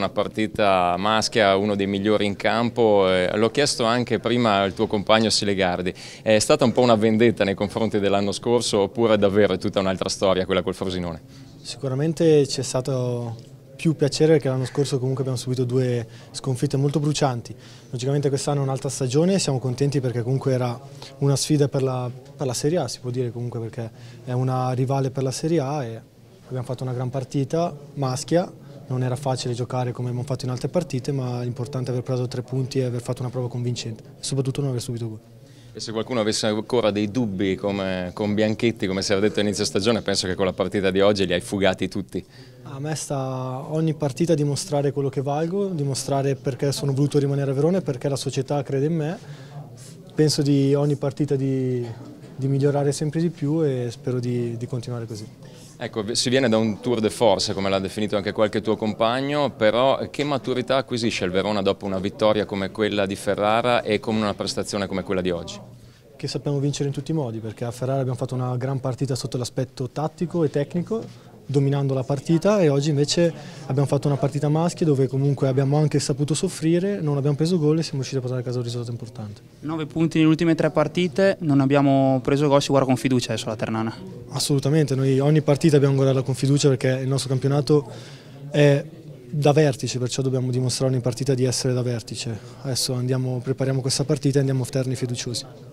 Una partita maschia, uno dei migliori in campo, eh, l'ho chiesto anche prima al tuo compagno Silegardi, è stata un po' una vendetta nei confronti dell'anno scorso oppure è davvero tutta un'altra storia quella col Frosinone? Sicuramente c'è stato più piacere perché l'anno scorso comunque abbiamo subito due sconfitte molto brucianti, logicamente quest'anno è un'altra stagione e siamo contenti perché comunque era una sfida per la, per la Serie A, si può dire comunque perché è una rivale per la Serie A e abbiamo fatto una gran partita maschia non era facile giocare come abbiamo fatto in altre partite, ma l'importante è aver preso tre punti e aver fatto una prova convincente soprattutto non aver subito gol. E se qualcuno avesse ancora dei dubbi come, con Bianchetti, come si era detto all'inizio stagione, penso che con la partita di oggi li hai fugati tutti. A me sta ogni partita dimostrare quello che valgo, dimostrare perché sono voluto rimanere a Verona e perché la società crede in me. Penso di ogni partita di, di migliorare sempre di più e spero di, di continuare così. Ecco, si viene da un tour de force, come l'ha definito anche qualche tuo compagno, però che maturità acquisisce il Verona dopo una vittoria come quella di Ferrara e con una prestazione come quella di oggi? Che sappiamo vincere in tutti i modi, perché a Ferrara abbiamo fatto una gran partita sotto l'aspetto tattico e tecnico, dominando la partita e oggi invece abbiamo fatto una partita maschi dove comunque abbiamo anche saputo soffrire, non abbiamo preso gol e siamo riusciti a portare a casa un risultato importante. 9 punti nelle ultime tre partite, non abbiamo preso gol, si guarda con fiducia adesso la Ternana. Assolutamente, noi ogni partita abbiamo guardato con fiducia perché il nostro campionato è da vertice, perciò dobbiamo dimostrare ogni partita di essere da vertice. Adesso andiamo, prepariamo questa partita e andiamo a Terni fiduciosi.